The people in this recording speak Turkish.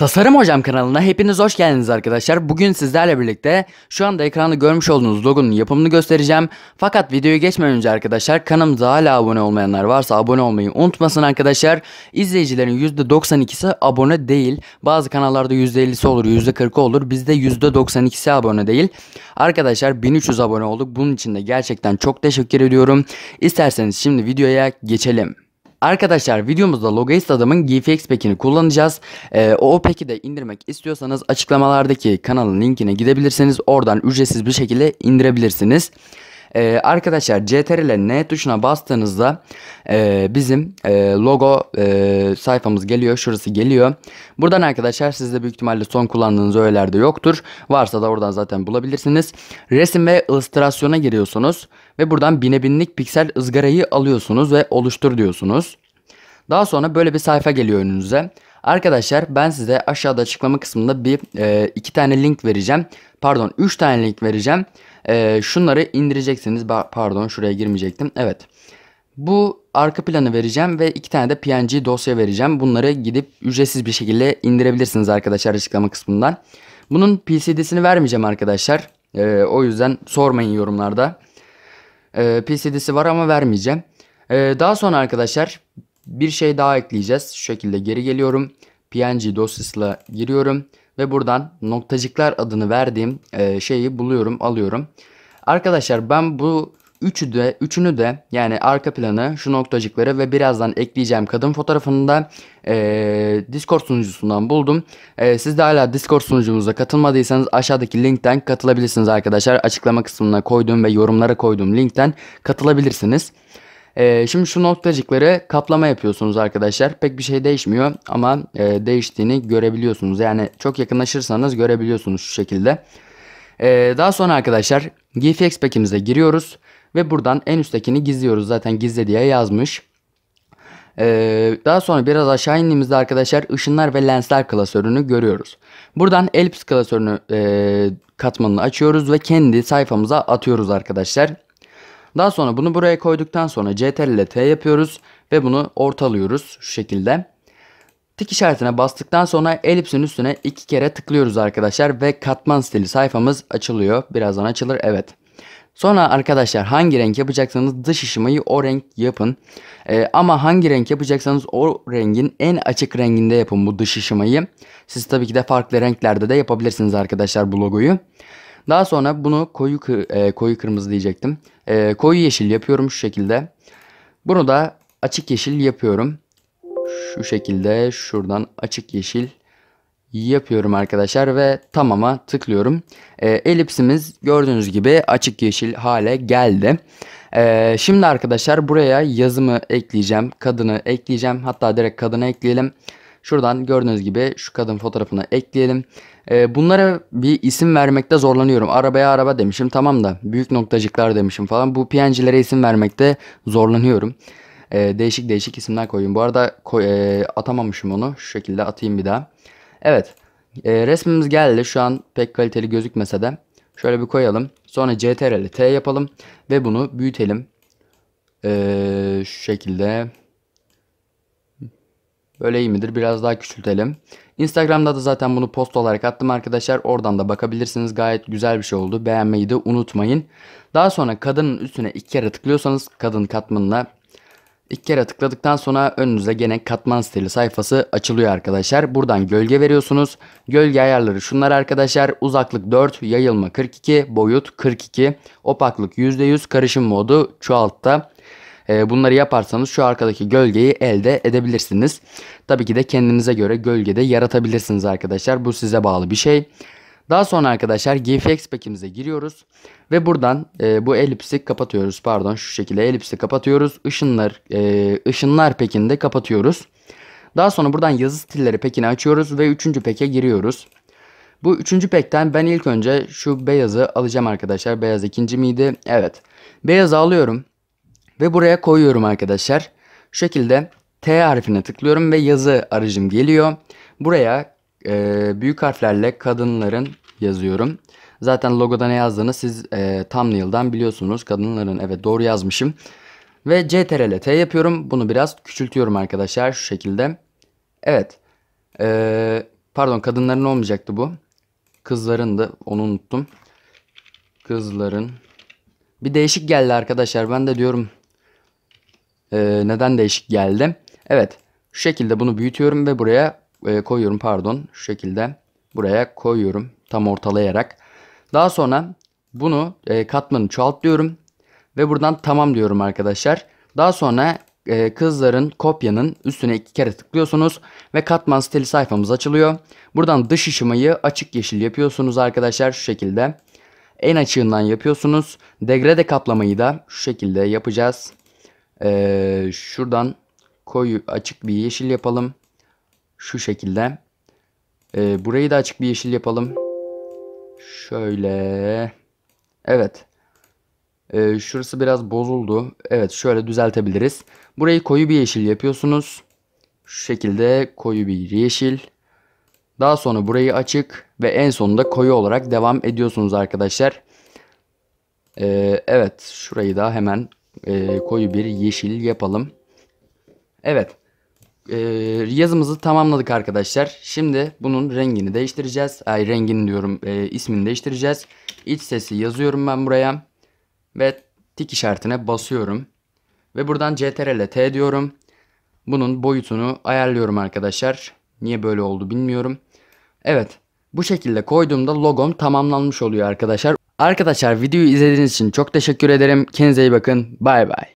Tasarım Hocam kanalına hepiniz hoş geldiniz arkadaşlar. Bugün sizlerle birlikte şu anda ekranda görmüş olduğunuz logonun yapımını göstereceğim. Fakat videoyu geçmeden önce arkadaşlar kanalımıza hala abone olmayanlar varsa abone olmayı unutmasın arkadaşlar. İzleyicilerin %92'si abone değil. Bazı kanallarda %50'si olur %40'ı olur. Bizde %92'si abone değil. Arkadaşlar 1300 abone olduk. Bunun için de gerçekten çok teşekkür ediyorum. İsterseniz şimdi videoya geçelim. Arkadaşlar videomuzda Logoist adamın GFX pack'ini kullanacağız. Ee, o pack'i de indirmek istiyorsanız açıklamalardaki kanalın linkine gidebilirsiniz. Oradan ücretsiz bir şekilde indirebilirsiniz. E, arkadaşlar CTRL ile N tuşuna bastığınızda e, bizim e, logo e, sayfamız geliyor. Şurası geliyor. Buradan arkadaşlar sizde büyük ihtimalle son kullandığınız öğelerde yoktur. Varsa da oradan zaten bulabilirsiniz. Resim ve illüstrasyona giriyorsunuz. Ve buradan bine binlik piksel ızgarayı alıyorsunuz ve oluştur diyorsunuz. Daha sonra böyle bir sayfa geliyor önünüze. Arkadaşlar ben size aşağıda açıklama kısmında bir e, iki tane link vereceğim. Pardon 3 tane link vereceğim. E, şunları indireceksiniz. Ba pardon şuraya girmeyecektim. Evet. Bu arka planı vereceğim ve iki tane de PNG dosya vereceğim. Bunları gidip ücretsiz bir şekilde indirebilirsiniz arkadaşlar açıklama kısmından. Bunun PCD'sini vermeyeceğim arkadaşlar. E, o yüzden sormayın yorumlarda. E, ee, PCD'si var ama vermeyeceğim. E, daha sonra arkadaşlar bir şey daha ekleyeceğiz. Şu şekilde geri geliyorum. PNG dosyasıyla giriyorum ve buradan noktacıklar adını verdiğim e, şeyi buluyorum alıyorum. Arkadaşlar ben bu üçü de üçünü de yani arka planı şu noktacıkları ve birazdan ekleyeceğim kadın fotoğrafını da e, Discord sunucusundan buldum. E, siz de hala Discord sunucumuza katılmadıysanız aşağıdaki linkten katılabilirsiniz arkadaşlar. Açıklama kısmına koyduğum ve yorumlara koyduğum linkten katılabilirsiniz. Ee, şimdi şu noktacıkları kaplama yapıyorsunuz arkadaşlar. Pek bir şey değişmiyor ama e, değiştiğini görebiliyorsunuz. Yani çok yakınlaşırsanız görebiliyorsunuz şu şekilde. Ee, daha sonra arkadaşlar GFX pack'imize giriyoruz. Ve buradan en üsttekini gizliyoruz. Zaten gizle diye yazmış. Ee, daha sonra biraz aşağı indiğimizde arkadaşlar ışınlar ve lensler klasörünü görüyoruz. Buradan ellips klasörünü e, katmanını açıyoruz ve kendi sayfamıza atıyoruz arkadaşlar. Daha sonra bunu buraya koyduktan sonra CTRL ile T yapıyoruz ve bunu ortalıyoruz şu şekilde. Tik işaretine bastıktan sonra elipsin üstüne iki kere tıklıyoruz arkadaşlar ve katman stili sayfamız açılıyor. Birazdan açılır evet. Sonra arkadaşlar hangi renk yapacaksanız dış ışımayı o renk yapın. Ee, ama hangi renk yapacaksanız o rengin en açık renginde yapın bu dış ışımayı. Siz tabii ki de farklı renklerde de yapabilirsiniz arkadaşlar bu logoyu. Daha sonra bunu koyu e, koyu kırmızı diyecektim. E, koyu yeşil yapıyorum şu şekilde. Bunu da açık yeşil yapıyorum. Şu şekilde şuradan açık yeşil yapıyorum arkadaşlar ve tamama tıklıyorum. E, elipsimiz gördüğünüz gibi açık yeşil hale geldi. E, şimdi arkadaşlar buraya yazımı ekleyeceğim. Kadını ekleyeceğim. Hatta direkt kadını ekleyelim. Şuradan gördüğünüz gibi şu kadın fotoğrafını ekleyelim. E, bunlara bir isim vermekte zorlanıyorum. Arabaya araba demişim tamam da büyük noktacıklar demişim falan. Bu PNG'lere isim vermekte zorlanıyorum. E, değişik değişik isimler koyayım. Bu arada koy, e, atamamışım onu. Şu şekilde atayım bir daha. Evet. E, resmimiz geldi. Şu an pek kaliteli gözükmese de. Şöyle bir koyalım. Sonra CTRL T yapalım. Ve bunu büyütelim. E, şu şekilde. Böyle iyi midir? Biraz daha küçültelim. Instagram'da da zaten bunu post olarak attım arkadaşlar. Oradan da bakabilirsiniz. Gayet güzel bir şey oldu. Beğenmeyi de unutmayın. Daha sonra kadının üstüne iki kere tıklıyorsanız kadın katmanına iki kere tıkladıktan sonra önünüze gene katman stili sayfası açılıyor arkadaşlar. Buradan gölge veriyorsunuz. Gölge ayarları şunlar arkadaşlar. Uzaklık 4, yayılma 42, boyut 42, opaklık %100, karışım modu çoğaltta. Ee, bunları yaparsanız şu arkadaki gölgeyi elde edebilirsiniz. Tabii ki de kendinize göre gölgede yaratabilirsiniz arkadaşlar. Bu size bağlı bir şey. Daha sonra arkadaşlar GFX pack'imize giriyoruz. Ve buradan e, bu elipsi kapatıyoruz. Pardon şu şekilde elipsi kapatıyoruz. Işınlar, e, ışınlar pack'ini de kapatıyoruz. Daha sonra buradan yazı stilleri pekini açıyoruz ve üçüncü peke giriyoruz. Bu üçüncü pekten ben ilk önce şu beyazı alacağım arkadaşlar. Beyaz ikinci miydi? Evet. Beyazı alıyorum. Ve buraya koyuyorum arkadaşlar. Şu şekilde T harfine tıklıyorum ve yazı aracım geliyor. Buraya e, büyük harflerle kadınların yazıyorum. Zaten logoda ne yazdığını siz e, thumbnail'dan biliyorsunuz. Kadınların evet doğru yazmışım. Ve CTRL T yapıyorum. Bunu biraz küçültüyorum arkadaşlar şu şekilde. Evet. E, pardon kadınların olmayacaktı bu. Kızların da onu unuttum. Kızların. Bir değişik geldi arkadaşlar. Ben de diyorum e, neden değişik geldi. Evet şu şekilde bunu büyütüyorum ve buraya e, koyuyorum pardon şu şekilde buraya koyuyorum tam ortalayarak. Daha sonra bunu e, katmanı çoğalt diyorum ve buradan tamam diyorum arkadaşlar. Daha sonra e, kızların kopyanın üstüne iki kere tıklıyorsunuz ve katman stili sayfamız açılıyor. Buradan dış ışımayı açık yeşil yapıyorsunuz arkadaşlar şu şekilde. En açığından yapıyorsunuz. Degrede kaplamayı da şu şekilde yapacağız. Ee, şuradan koyu açık bir yeşil yapalım. Şu şekilde. Ee, burayı da açık bir yeşil yapalım. Şöyle. Evet. Ee, şurası biraz bozuldu. Evet şöyle düzeltebiliriz. Burayı koyu bir yeşil yapıyorsunuz. Şu şekilde koyu bir yeşil. Daha sonra burayı açık ve en sonunda koyu olarak devam ediyorsunuz arkadaşlar. Ee, evet şurayı da hemen e, koyu bir yeşil yapalım. Evet. E, yazımızı tamamladık arkadaşlar. Şimdi bunun rengini değiştireceğiz. Ay rengini diyorum e, ismini değiştireceğiz. İç sesi yazıyorum ben buraya. Ve tik işaretine basıyorum. Ve buradan CTRL T diyorum. Bunun boyutunu ayarlıyorum arkadaşlar. Niye böyle oldu bilmiyorum. Evet. Bu şekilde koyduğumda logom tamamlanmış oluyor arkadaşlar. Arkadaşlar videoyu izlediğiniz için çok teşekkür ederim. Kendinize iyi bakın. Bay bay.